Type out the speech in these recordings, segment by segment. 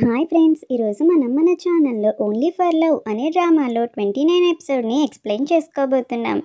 hi friends ఈరోజు మనం మన ఛానల్లో ఓన్లీ ఫర్ లవ్ అనే డ్రామాలో ట్వంటీ నైన్ ఎపిసోడ్ని ఎక్స్ప్లెయిన్ చేసుకోబోతున్నాం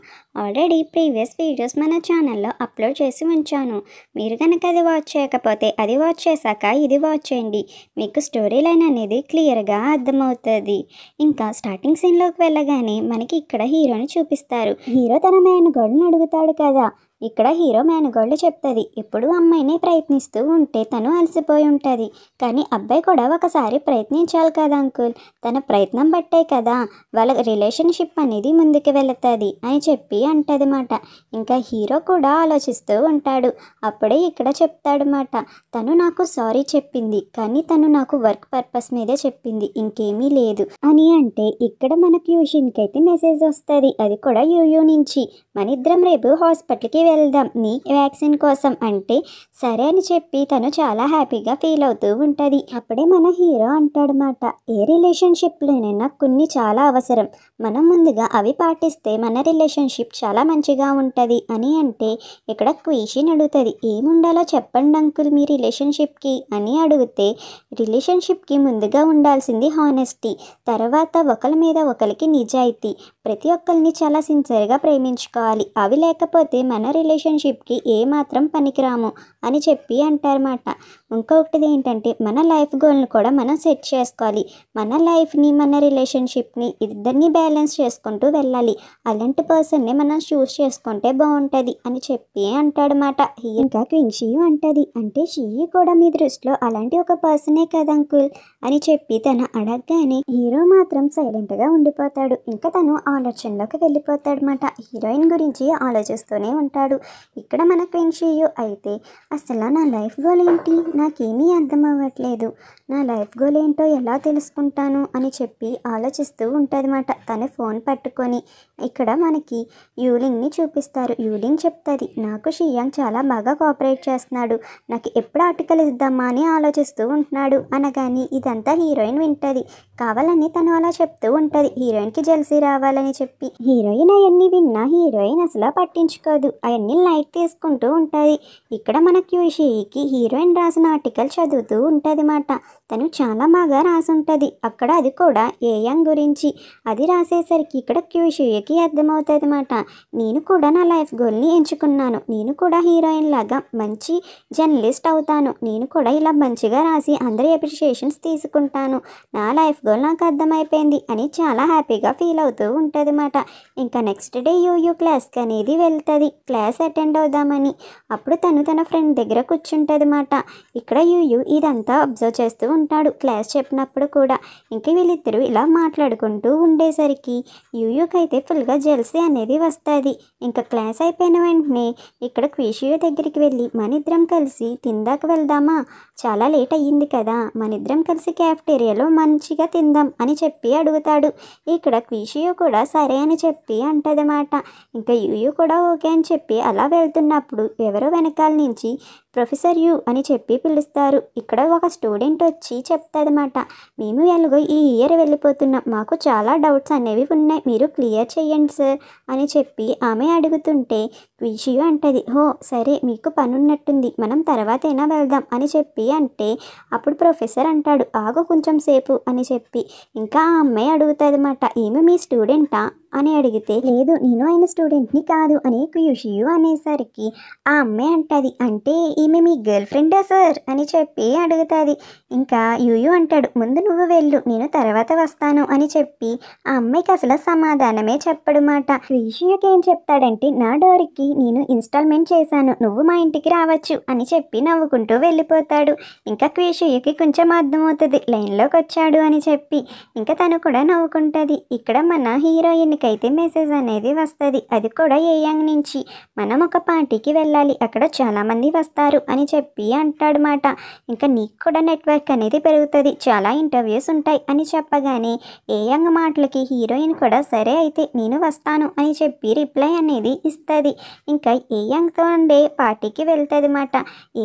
ఆల్రెడీ ప్రీవియస్ వీడియోస్ మన ఛానల్లో అప్లోడ్ చేసి ఉంచాను మీరు కనుక అది వాచ్ చేయకపోతే అది వాచ్ చేశాక ఇది వాచ్ చేయండి మీకు స్టోరీ లైన్ అనేది క్లియర్గా అర్థమవుతుంది ఇంకా స్టార్టింగ్ సీన్లోకి వెళ్ళగానే మనకి ఇక్కడ హీరోని చూపిస్తారు హీరో తన మేనగోడని అడుగుతాడు కదా ఇక్కడ హీరో మేనగోళ్ళు చెప్తుంది ఎప్పుడు అమ్మాయిని ప్రయత్నిస్తూ ఉంటే తను అలసిపోయి ఉంటుంది కానీ అబ్బాయి కూడా ఒకసారి ప్రయత్నించాలి కదా అంకుల్ తన ప్రయత్నం బట్టే కదా వాళ్ళ రిలేషన్షిప్ అనేది ముందుకు వెళుతుంది అని చెప్పి అంటది మాట ఇంకా హీరో కూడా ఆలోచిస్తూ ఉంటాడు అప్పుడే ఇక్కడ చెప్తాడు మాట తను నాకు సారీ చెప్పింది కానీ తను నాకు వర్క్ పర్పస్ మీదే చెప్పింది ఇంకేమీ లేదు అని అంటే ఇక్కడ మన ట్యూషన్కి అయితే మెసేజ్ వస్తుంది అది కూడా యూయూ నుంచి మనిద్దరం రేపు హాస్పిటల్కి వెళ్దాం నీ వ్యాక్సిన్ కోసం అంటే సరే అని చెప్పి తను చాలా హ్యాపీగా ఫీల్ అవుతూ ఉంటుంది అప్పుడే మన హీరో అంటాడనమాట ఏ రిలేషన్షిప్లోనైనా కొన్ని చాలా అవసరం మనం ముందుగా అవి పాటిస్తే మన రిలేషన్షిప్ చాలా మంచిగా ఉంటుంది అని అంటే ఇక్కడ క్వీషన్ అడుగుతుంది ఏముండాలో చెప్పండి అంకుల్ మీ రిలేషన్షిప్కి అని అడిగితే రిలేషన్షిప్కి ముందుగా ఉండాల్సింది హానెస్టీ తర్వాత ఒకరి మీద ఒకరికి నిజాయితీ ప్రతి ఒక్కరిని చాలా సిన్సియర్గా ప్రేమించుకోవాలి అవి లేకపోతే మన రిలేషన్షిప్కి ఏమాత్రం పనికిరాము అని చెప్పి అంటారన్నమాట ఇంకొకటిది ఏంటంటే మన లైఫ్ గోల్ని కూడా మనం సెట్ చేసుకోవాలి మన లైఫ్ని మన రిలేషన్షిప్ని ఇద్దరిని బ్యాలెన్స్ చేసుకుంటూ వెళ్ళాలి అలాంటి పర్సన్ని మనం చూస్ చేసుకుంటే బాగుంటుంది అని చెప్పి అంటాడనమాట ఇంకా క్వింగ్ షియు అంటది అంటే షియు కూడా మీ దృష్టిలో అలాంటి ఒక పర్సనే కదా అంకుల్ అని చెప్పి తను అడగగానే హీరో మాత్రం సైలెంట్గా ఉండిపోతాడు ఇంకా తను ఆలోచనలోకి వెళ్ళిపోతాడనమాట హీరోయిన్ గురించి ఆలోచిస్తూనే ఉంటాడు ఇక్కడ మన క్వింగ్ అయితే అసలు నా లైఫ్ గోల్ ఏంటి నాకేమీ అర్థం అవ్వట్లేదు నా లైఫ్ గోల్ ఏంటో ఎలా తెలుసుకుంటాను అని చెప్పి ఆలోచిస్తూ అనమాట తను ఫోన్ పట్టుకొని ఇక్కడ మనకి యూలింగ్ని చూపిస్తారు యూలింగ్ చెప్తుంది నాకు షియాంగ్ చాలా బాగా కోఆపరేట్ చేస్తున్నాడు నాకు ఎప్పుడు ఆర్టికల్ ఇద్దామా అని ఆలోచిస్తూ ఉంటున్నాడు అనగాని ఇదంతా హీరోయిన్ వింటుంది కావాలని తను అలా చెప్తూ ఉంటుంది హీరోయిన్కి జెల్సీ రావాలని చెప్పి హీరోయిన్ అవన్నీ విన్నా హీరోయిన్ అసలు పట్టించుకోదు అవన్నీ లైట్ తీసుకుంటూ ఉంటుంది ఇక్కడ మనకి షీకి హీరోయిన్ రాసిన ఆర్టికల్ చదువుతూ ఉంటుంది మాట తను చాలా బాగా రాసి ఉంటుంది అక్కడ అది కూడా ఏఎం గురించి అది రాసేసరికి ఇక్కడ అర్థమవుతుంది మాట నేను కూడా నా లైఫ్ గోల్ని ఎంచుకున్నాను నేను కూడా హీరోయిన్ లాగా మంచి జర్నలిస్ట్ అవుతాను నేను కూడా ఇలా మంచిగా రాసి అందరి అప్రిషియేషన్స్ తీసుకుంటాను నా లైఫ్ గోల్ నాకు అర్థమైపోయింది అని చాలా హ్యాపీగా ఫీల్ అవుతూ ఉంటుంది మాట ఇంకా నెక్స్ట్ డే యూయూ క్లాస్కి అనేది వెళ్తుంది క్లాస్ అటెండ్ అవుదామని అప్పుడు తను తన ఫ్రెండ్ దగ్గర కూర్చుంటుంది మాట ఇక్కడ యూయు ఇదంతా అబ్జర్వ్ చేస్తూ ఉంటాడు క్లాస్ చెప్పినప్పుడు కూడా ఇంకా వీళ్ళిద్దరూ ఇలా మాట్లాడుకుంటూ ఉండేసరికి అయితే ఫుల్గా జెల్సీ అనేది వస్తుంది ఇంకా క్లాస్ అయిపోయిన వెంటనే ఇక్కడ క్విషియో దగ్గరికి వెళ్ళి మనిద్దరం కలిసి తిందాక వెళ్దామా చాలా లేట్ అయ్యింది కదా మనిద్దరం కలిసి క్యాఫ్టేరియాలో మంచిగా తిందాం అని చెప్పి అడుగుతాడు ఇక్కడ క్విషియో కూడా సరే అని చెప్పి అంటదన్నమాట ఇంకా యూయు కూడా ఓకే అని చెప్పి అలా వెళ్తున్నప్పుడు ఎవరో వెనకాల నుంచి ప్రొఫెసర్ యు అని చెప్పి పిలుస్తారు ఇక్కడ ఒక స్టూడెంట్ వచ్చి చెప్తాదన్నమాట మేము ఎలాగో ఈ ఇయర్ వెళ్ళిపోతున్నాం మాకు చాలా డౌట్స్ అనేవి ఉన్నాయి మీరు క్లియర్ చేయండి సార్ అని చెప్పి ఆమె అడుగుతుంటే విషయం అంటది హో సరే మీకు పనున్నట్టుంది మనం తర్వాత అయినా వెళ్దాం అని చెప్పి అంటే అప్పుడు ప్రొఫెసర్ అంటాడు ఆగు కొంచెం సేపు అని చెప్పి ఇంకా ఆ అమ్మాయి అడుగుతుంది ఈమె మీ స్టూడెంటా అని అడిగితే లేదు నేను ఆయన స్టూడెంట్ని కాదు అని కుయుషియు అనేసరికి ఆ అమ్మాయి అంటది అంటే ఈమె మీ గర్ల్ ఫ్రెండా సార్ అని చెప్పి అడుగుతుంది ఇంకా యూయు అంటాడు ముందు నువ్వు వెళ్ళు నేను తర్వాత వస్తాను అని చెప్పి ఆ అమ్మాయికి అసలు సమాధానమే చెప్పడు మాట కుయుషియుకి ఏం చెప్తాడంటే నా డోర్కి నేను ఇన్స్టాల్మెంట్ చేశాను నువ్వు మా ఇంటికి రావచ్చు అని చెప్పి నవ్వుకుంటూ వెళ్ళిపోతాడు ఇంకా కుయుషియుకి కొంచెం అర్థమవుతుంది లైన్లోకి వచ్చాడు అని చెప్పి ఇంకా తను కూడా నవ్వుకుంటుంది ఇక్కడ మన హీరోయిన్ మనకైతే మెసేజ్ అనేది వస్తుంది అది కూడా ఏ యంగ్ నుంచి మనం ఒక పార్టీకి వెళ్ళాలి అక్కడ చాలామంది వస్తారు అని చెప్పి అంటాడు మాట ఇంకా నీకు కూడా నెట్వర్క్ అనేది పెరుగుతుంది చాలా ఇంటర్వ్యూస్ ఉంటాయి అని చెప్పగానే ఏ యంగ్ మాటలకి హీరోయిన్ కూడా సరే అయితే నేను వస్తాను అని చెప్పి రిప్లై అనేది ఇస్తుంది ఇంకా ఏ యంగ్తో అండే పార్టీకి వెళ్తుంది మాట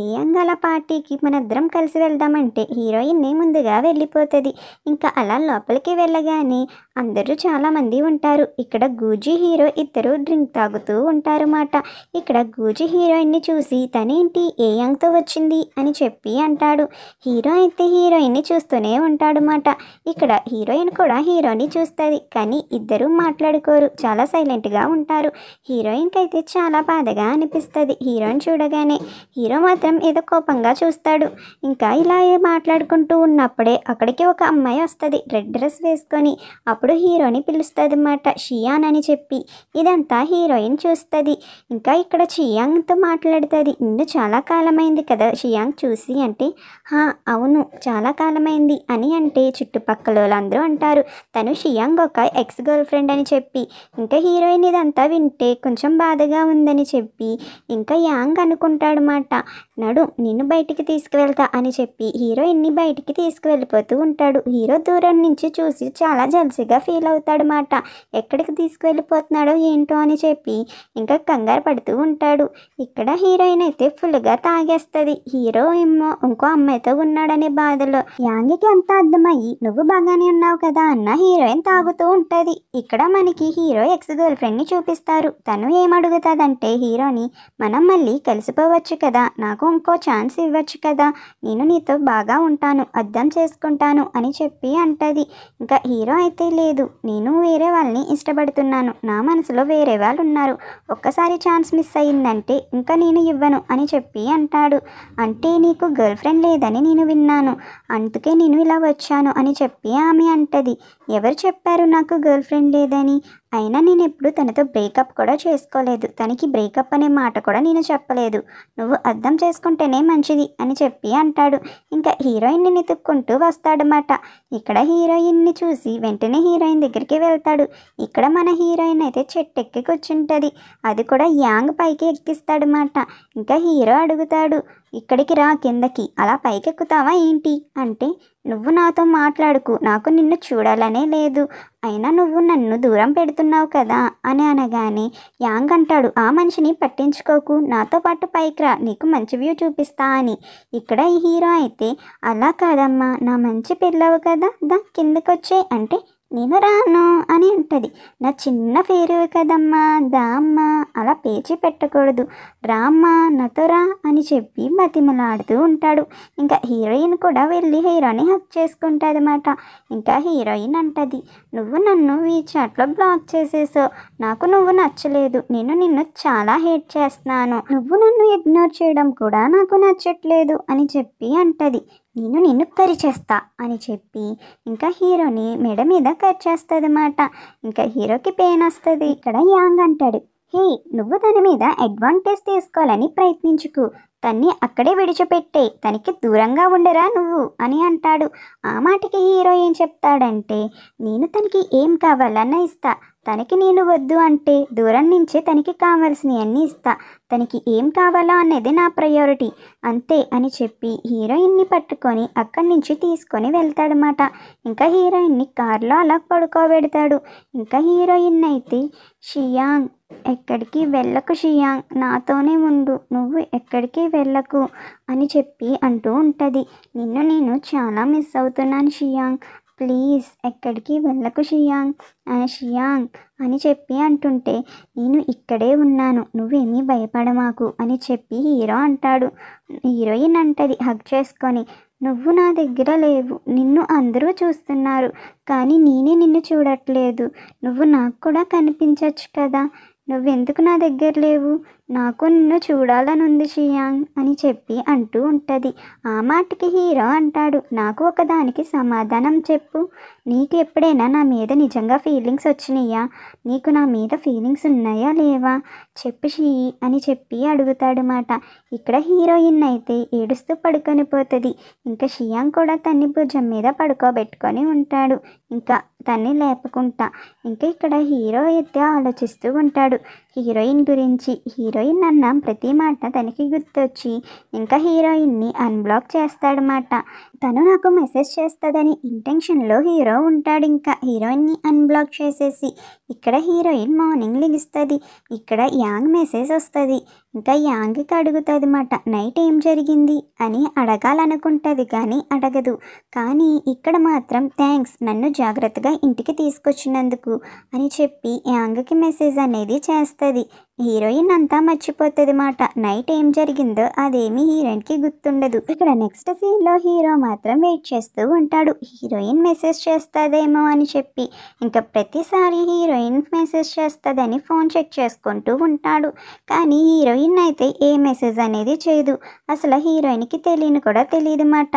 ఏ యంగ్ అలా పార్టీకి మనిద్దరం కలిసి వెళ్దామంటే హీరోయిన్నే ముందుగా వెళ్ళిపోతుంది ఇంకా అలా లోపలికి వెళ్ళగానే అందరూ చాలామంది ఉంటారు ఉంటారు ఇక్కడ గూజీ హీరో ఇద్దరు డ్రింక్ తాగుతూ ఉంటారు మాట ఇక్కడ గూజీ హీరోయిన్ని చూసి తనేంటి ఏ యాంగ్తో వచ్చింది అని చెప్పి అంటాడు హీరో అయితే హీరోయిన్ని చూస్తూనే ఉంటాడు మాట ఇక్కడ హీరోయిన్ కూడా హీరోని చూస్తుంది కానీ ఇద్దరు మాట్లాడుకోరు చాలా సైలెంట్గా ఉంటారు హీరోయిన్కి అయితే చాలా బాధగా అనిపిస్తుంది హీరోయిన్ చూడగానే హీరో మాత్రం ఏదో కోపంగా చూస్తాడు ఇంకా ఇలా మాట్లాడుకుంటూ ఉన్నప్పుడే అక్కడికి ఒక అమ్మాయి వస్తుంది రెడ్ డ్రెస్ వేసుకొని అప్పుడు హీరోని పిలుస్తుంది అన్నమాట షియాన్ అని చెప్పి ఇదంతా హీరోయిన్ చూస్తుంది ఇంకా ఇక్కడ షియాంగ్తో మాట్లాడుతుంది ఇన్ను చాలా కాలమైంది కదా షియాంగ్ చూసి అంటే హా అవును చాలా కాలమైంది అని అంటే చుట్టుపక్కల వాళ్ళందరూ అంటారు తను షియాంగ్ ఒక ఎక్స్ గర్ల్ ఫ్రెండ్ అని చెప్పి ఇంకా హీరోయిన్ ఇదంతా వింటే కొంచెం బాధగా ఉందని చెప్పి ఇంకా యాంగ్ అనుకుంటాడు మాట నడు నిన్ను బయటికి తీసుకువెళ్తా అని చెప్పి హీరోయిన్ని బయటికి తీసుకువెళ్ళిపోతూ ఉంటాడు హీరో దూరం నుంచి చూసి చాలా జల్సిగా ఫీల్ అవుతాడు మాట ఎక్కడికి తీసుకువెళ్ళిపోతున్నాడో ఏంటో అని చెప్పి ఇంకా కంగారు పడుతూ ఉంటాడు ఇక్కడ హీరోయిన్ అయితే ఫుల్గా తాగేస్తుంది హీరో ఏమో ఇంకో అమ్మాయితో ఉన్నాడనే బాధలో యాంగికి అంత అర్థమయ్యి నువ్వు బాగానే ఉన్నావు కదా అన్న హీరోయిన్ తాగుతూ ఉంటుంది ఇక్కడ మనకి హీరో ఎక్స్ గర్ల్ ఫ్రెండ్ని చూపిస్తారు తను ఏమడుగుతుందంటే హీరోని మనం మళ్ళీ కలిసిపోవచ్చు కదా నాకు ఇంకో ఛాన్స్ ఇవ్వచ్చు కదా నేను నీతో బాగా ఉంటాను అర్థం చేసుకుంటాను అని చెప్పి అంటది ఇంకా హీరో అయితే లేదు నేను వేరే వాళ్ళని ఇష్టపడుతున్నాను నా మనసులో వేరే వాళ్ళు ఉన్నారు ఒక్కసారి ఛాన్స్ మిస్ అయ్యిందంటే ఇంకా నేను ఇవ్వను అని చెప్పి అంటాడు అంటే నీకు గర్ల్ ఫ్రెండ్ లేదని నేను విన్నాను అందుకే నేను ఇలా వచ్చాను అని చెప్పి ఆమె అంటది ఎవరు చెప్పారు నాకు గర్ల్ ఫ్రెండ్ లేదని అయినా నేను ఎప్పుడు తనతో బ్రేకప్ కూడా చేసుకోలేదు తనకి బ్రేకప్ అనే మాట కూడా నేను చెప్పలేదు నువ్వు అర్థం చేసుకుంటేనే మంచిది అని చెప్పి అంటాడు ఇంకా హీరోయిన్ని నితుక్కుంటూ వస్తాడనమాట ఇక్కడ హీరోయిన్ని చూసి వెంటనే హీరోయిన్ దగ్గరికి వెళ్తాడు ఇక్కడ మన హీరోయిన్ అయితే చెట్టెక్కి కూర్చుంటుంది అది కూడా యాంగ్ పైకి ఎక్కిస్తాడనమాట ఇంకా హీరో అడుగుతాడు ఇక్కడికి రా కిందకి అలా పైకెక్కుతావా ఏంటి అంటే నువ్వు నాతో మాట్లాడుకు నాకు నిన్ను చూడాలనే లేదు అయినా నువ్వు నన్ను దూరం పెడుతున్నావు కదా అని అనగానే యాంగ్ అంటాడు ఆ మనిషిని పట్టించుకోకు నాతో పాటు పైకిరా నీకు మంచి వ్యూ చూపిస్తా అని ఇక్కడ ఈ హీరో అయితే అలా కాదమ్మా నా మంచి పిల్లవు కదా దా కిందకొచ్చే అంటే నేను రాను అని అంటది నా చిన్న పేరు కదమ్మా దామ్మ అలా పేచి పెట్టకూడదు రామ్మ నాతో రా అని చెప్పి బతిమలాడుతూ ఉంటాడు ఇంకా హీరోయిన్ కూడా వెళ్ళి హీరోని హక్ చేసుకుంటుంది అనమాట ఇంకా హీరోయిన్ అంటది నువ్వు నన్ను ఈ చాట్లో బ్లాక్ చేసేసో నాకు నువ్వు నచ్చలేదు నేను నిన్ను చాలా హేట్ చేస్తున్నాను నువ్వు నన్ను ఇగ్నోర్ చేయడం కూడా నాకు నచ్చట్లేదు అని చెప్పి అంటది నేను నిన్ను కర్రీ చేస్తా అని చెప్పి ఇంకా హీరోని మెడ మీద కట్ చేస్తుంది అన్నమాట ఇంకా హీరోకి పెయిన్ వస్తుంది ఇక్కడ యాంగ్ అంటాడు హే నువ్వు దాని మీద అడ్వాంటేజ్ తీసుకోవాలని ప్రయత్నించుకు తన్ని అక్కడే విడిచిపెట్టే తనకి దూరంగా ఉండరా నువ్వు అని అంటాడు ఆ మాటకి హీరో ఏం చెప్తాడంటే నేను తనకి ఏం కావాలన్నా ఇస్తా తనకి నేను వద్దు అంటే దూరం నుంచే తనకి కావాల్సినవి అన్నీ ఇస్తా తనకి ఏం కావాలో అనేది నా ప్రయారిటీ అంతే అని చెప్పి హీరోయిన్ని పట్టుకొని అక్కడి నుంచి తీసుకొని వెళ్తాడనమాట ఇంకా హీరోయిన్ని కారులో అలా పడుకోబెడతాడు ఇంకా హీరోయిన్ అయితే షియాంగ్ ఎక్కడికి వెళ్ళకు షియాంగ్ నాతోనే ఉండు నువ్వు ఎక్కడికి వెళ్ళకు అని చెప్పి అంటూ ఉంటుంది నిన్ను నేను చాలా మిస్ అవుతున్నాను షియాంగ్ ప్లీజ్ ఎక్కడికి వెళ్ళకు షియాంగ్ షియాంగ్ అని చెప్పి అంటుంటే నేను ఇక్కడే ఉన్నాను నువ్వేమీ భయపడమాకు అని చెప్పి హీరో అంటాడు హీరోయిన్ అంటది హగ్ చేసుకొని నువ్వు నా దగ్గర లేవు నిన్ను అందరూ చూస్తున్నారు కానీ నేనే నిన్ను చూడట్లేదు నువ్వు నాకు కూడా కనిపించవచ్చు కదా నువ్వెందుకు నా దగ్గర లేవు నాకు నిన్ను ఉంది షియాంగ్ అని చెప్పి అంటూ ఉంటుంది ఆ మాటకి హీరో అంటాడు నాకు ఒకదానికి సమాధానం చెప్పు నీకు ఎప్పుడైనా నా మీద నిజంగా ఫీలింగ్స్ వచ్చినాయా నీకు నా మీద ఫీలింగ్స్ ఉన్నాయా లేవా చెప్పు షీ అని చెప్పి అడుగుతాడు మాట ఇక్కడ హీరోయిన్ అయితే ఏడుస్తూ పడుకొని పోతుంది ఇంకా షియాంగ్ కూడా తన్ని భుజం మీద పడుకోబెట్టుకొని ఉంటాడు ఇంకా తన్ని లేపకుంటా ఇంకా ఇక్కడ హీరో అయితే ఆలోచిస్తూ ఉంటాడు హీరోయిన్ గురించి హీరో హీరోయిన్ అన్న ప్రతి మాట తనకి గుర్తొచ్చి ఇంకా హీరోయిన్ని అన్బ్లాక్ చేస్తాడన్నమాట తను నాకు మెసేజ్ చేస్తుందని ఇంటెన్షన్లో హీరో ఉంటాడు ఇంకా హీరోయిన్ని అన్బ్లాక్ చేసేసి ఇక్కడ హీరోయిన్ మార్నింగ్ లిగిస్తుంది ఇక్కడ యాంగ్ మెసేజ్ వస్తుంది ఇంకా యాంగ్కి అడుగుతుంది అనమాట నైట్ ఏం జరిగింది అని అడగాలనుకుంటుంది కానీ అడగదు కానీ ఇక్కడ మాత్రం థ్యాంక్స్ నన్ను జాగ్రత్తగా ఇంటికి తీసుకొచ్చినందుకు అని చెప్పి యాంగ్కి మెసేజ్ అనేది చేస్తుంది హీరోయిన్ అంతా మర్చిపోతుంది మాట నైట్ ఏం జరిగిందో హీరోయిన్ హీరోయిన్కి గుర్తుండదు ఇక్కడ నెక్స్ట్ సీన్లో హీరో మాత్రం వెయిట్ చేస్తూ ఉంటాడు హీరోయిన్ మెసేజ్ చేస్తుందేమో అని చెప్పి ఇంకా ప్రతిసారి హీరోయిన్ మెసేజ్ చేస్తుందని ఫోన్ చెక్ చేసుకుంటూ ఉంటాడు కానీ హీరోయిన్ అయితే ఏ మెసేజ్ అనేది చేయదు అసలు హీరోయిన్కి తెలియని కూడా తెలియదు మాట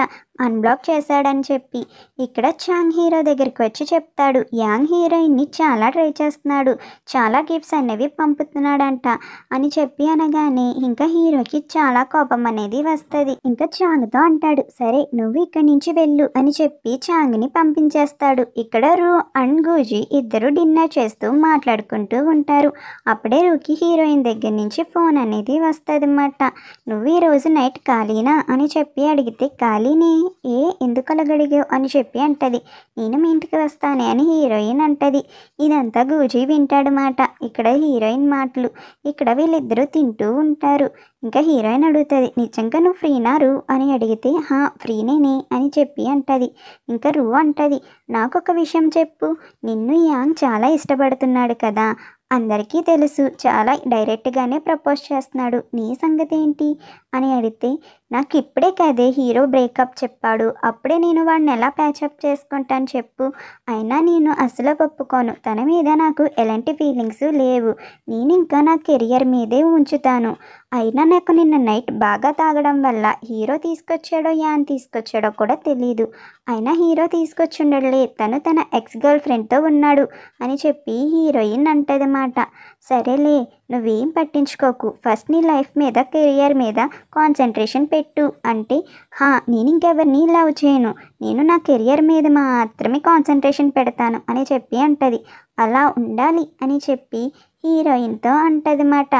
అన్బ్లాక్ చేశాడని చెప్పి ఇక్కడ చాంగ్ హీరో దగ్గరికి వచ్చి చెప్తాడు యాంగ్ హీరోయిన్ని చాలా ట్రై చేస్తున్నాడు చాలా గిఫ్ట్స్ అనేవి పంపుతున్నాడు వస్తాడంట అని చెప్పి అనగానే ఇంకా హీరోకి చాలా కోపం అనేది వస్తుంది ఇంకా చాంగ్ తో అంటాడు సరే నువ్వు ఇక్కడి నుంచి వెళ్ళు అని చెప్పి చాంగ్ ని పంపించేస్తాడు ఇక్కడ రూ అండ్ గూజీ ఇద్దరు డిన్నర్ చేస్తూ మాట్లాడుకుంటూ ఉంటారు అప్పుడే రూకి హీరోయిన్ దగ్గర నుంచి ఫోన్ అనేది వస్తుంది అన్నమాట నువ్వు ఈరోజు నైట్ ఖాళీనా అని చెప్పి అడిగితే ఖాళీనే ఏ ఎందుకు అలగడిగావు అని చెప్పి అంటది నేను మీ ఇంటికి వస్తానే అని హీరోయిన్ అంటది ఇదంతా గూజీ వింటాడు మాట ఇక్కడ హీరోయిన్ మాటలు ఇక్కడ వీళ్ళిద్దరూ తింటూ ఉంటారు ఇంకా హీరోయిన్ అడుగుతుంది నిజంగా నువ్వు ఫ్రీనారు అని అడిగితే హా ఫ్రీనేనే అని చెప్పి అంటది ఇంకా రూ అంటది నాకొక విషయం చెప్పు నిన్ను యాంగ్ చాలా ఇష్టపడుతున్నాడు కదా అందరికీ తెలుసు చాలా డైరెక్ట్గానే ప్రపోజ్ చేస్తున్నాడు నీ సంగతి ఏంటి అని అడిగితే నాకు ఇప్పుడే కదే హీరో బ్రేకప్ చెప్పాడు అప్పుడే నేను వాడిని ఎలా ప్యాచప్ చేసుకుంటాను చెప్పు అయినా నేను అసలు ఒప్పుకోను తన మీద నాకు ఎలాంటి ఫీలింగ్స్ లేవు నేను ఇంకా నా కెరియర్ మీదే ఉంచుతాను అయినా నాకు నిన్న నైట్ బాగా తాగడం వల్ల హీరో తీసుకొచ్చాడో యాన్ తీసుకొచ్చాడో కూడా తెలియదు అయినా హీరో తీసుకొచ్చుండలే తను తన ఎక్స్ గర్ల్ ఫ్రెండ్తో ఉన్నాడు అని చెప్పి హీరోయిన్ అంటది అన్నమాట సరేలే నువ్వేం పట్టించుకోకు ఫస్ట్ నీ లైఫ్ మీద కెరియర్ మీద కాన్సన్ట్రేషన్ పెట్టు అంటే హా నేను ఇంకెవరిని లవ్ చేయను నేను నా కెరియర్ మీద మాత్రమే కాన్సన్ట్రేషన్ పెడతాను అని చెప్పి అంటది అలా ఉండాలి అని చెప్పి హీరోయిన్తో అంటదన్నమాట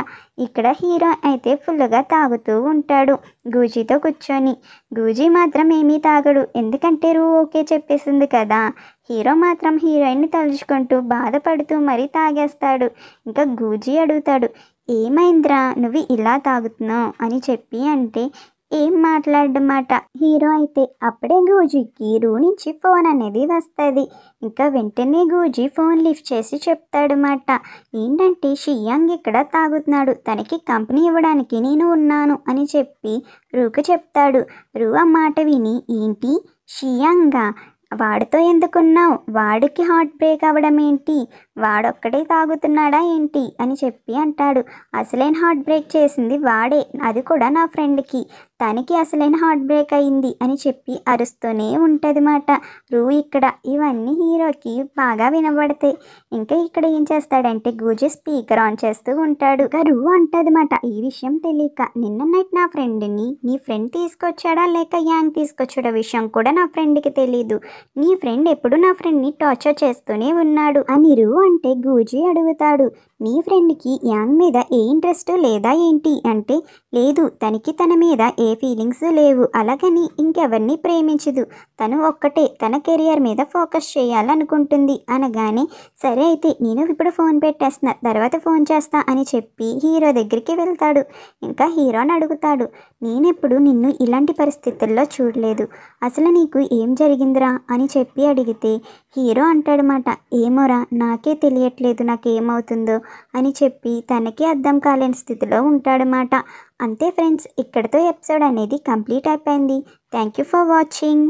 ఇక్కడ హీరో అయితే ఫుల్గా తాగుతూ ఉంటాడు గూజీతో కూర్చొని గూజీ మాత్రం ఏమీ తాగడు ఎందుకంటే రూ ఓకే చెప్పేసింది కదా హీరో మాత్రం హీరోయిన్ని తలుచుకుంటూ బాధపడుతూ మరీ తాగేస్తాడు ఇంకా గూజీ అడుగుతాడు ఏమైంద్రా నువ్వు ఇలా తాగుతున్నావు అని చెప్పి అంటే ఏం మాట్లాడమాట హీరో అయితే అప్పుడే గూజీకి రూ నుంచి ఫోన్ అనేది వస్తుంది ఇంకా వెంటనే గూజీ ఫోన్ లిఫ్ట్ చేసి చెప్తాడమాట ఏంటంటే షియాంగ్ ఇక్కడ తాగుతున్నాడు తనకి కంపెనీ ఇవ్వడానికి నేను ఉన్నాను అని చెప్పి రూకు చెప్తాడు రూ ఆ మాట విని ఏంటి షియాంగా వాడితో ఎందుకున్నావు వాడికి హార్ట్ బ్రేక్ అవ్వడం ఏంటి వాడొక్కడే తాగుతున్నాడా ఏంటి అని చెప్పి అంటాడు అసలేం హార్ట్ బ్రేక్ చేసింది వాడే అది కూడా నా ఫ్రెండ్కి తనకి అసలైన హార్ట్ బ్రేక్ అయింది అని చెప్పి అరుస్తూనే ఉంటుంది మాట రూ ఇక్కడ ఇవన్నీ హీరోకి బాగా వినబడతాయి ఇంకా ఇక్కడ ఏం చేస్తాడంటే గూజీ స్పీకర్ ఆన్ చేస్తూ ఉంటాడు రూ అంటది మాట ఈ విషయం తెలియక నిన్న నైట్ నా ఫ్రెండ్ని నీ ఫ్రెండ్ తీసుకొచ్చాడా లేక యాంగ్ తీసుకొచ్చాడో విషయం కూడా నా ఫ్రెండ్కి తెలియదు నీ ఫ్రెండ్ ఎప్పుడు నా ఫ్రెండ్ని టార్చర్ చేస్తూనే ఉన్నాడు అని రూ అంటే గూజీ అడుగుతాడు నీ ఫ్రెండ్కి యాంగ్ మీద ఏ ఇంట్రెస్ట్ లేదా ఏంటి అంటే లేదు తనకి తన మీద ఏ ఏ ఫీలింగ్స్ లేవు అలాగని ఇంకెవరిని ప్రేమించదు తను ఒక్కటే తన కెరియర్ మీద ఫోకస్ చేయాలనుకుంటుంది అనగానే సరే అయితే నేను ఇప్పుడు ఫోన్ పెట్టేస్తున్నా తర్వాత ఫోన్ చేస్తా అని చెప్పి హీరో దగ్గరికి వెళ్తాడు ఇంకా హీరోని అడుగుతాడు నేనెప్పుడు నిన్ను ఇలాంటి పరిస్థితుల్లో చూడలేదు అసలు నీకు ఏం జరిగిందిరా అని చెప్పి అడిగితే హీరో అంటాడనమాట ఏమోరా నాకే తెలియట్లేదు నాకేమవుతుందో అని చెప్పి తనకి అర్థం కాలేని స్థితిలో ఉంటాడనమాట అంతే ఫ్రెండ్స్ ఇక్కడితో ఎపిసోడ్ అనేది కంప్లీట్ అయిపోయింది థ్యాంక్ యూ ఫర్ వాచింగ్